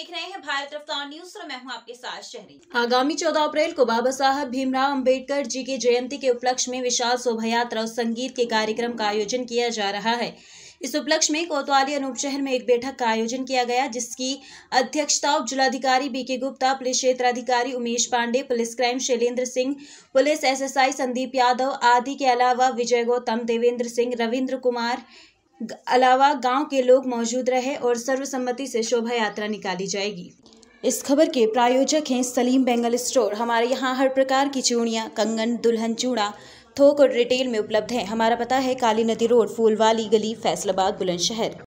देख रहे हैं भारत रफ्तार न्यूज और मैं हूं आपके साथ शहरी आगामी 14 अप्रैल को बाबा साहब भीमराव अंबेडकर जी की जयंती के उपलक्ष्य में विशाल शोभा यात्रा और संगीत के कार्यक्रम का आयोजन किया जा रहा है इस उपलक्ष्य में कोतवाली अनूप शहर में एक बैठक का आयोजन किया गया जिसकी अध्यक्षता उप जिलाधिकारी बीके गुप्ता पुलिस क्षेत्राधिकारी Umesh Pandey police crime Shailendra Singh police SSI Sandeep Yadav आदि के अलावा विजय गौतम देवेंद्र सिंह रविंद्र कुमार अलावा गांव के लोग मौजूद रहे और सर्वसम्मति से शोभा यात्रा निकाली जाएगी इस खबर के प्रायोजक हैं सलीम बेंगल स्टोर हमारे यहाँ हर प्रकार की चूड़ियाँ कंगन दुल्हन चूड़ा थोक और रिटेल में उपलब्ध है हमारा पता है काली नदी रोड फूलवाली गली फैसलाबाद बुलंदशहर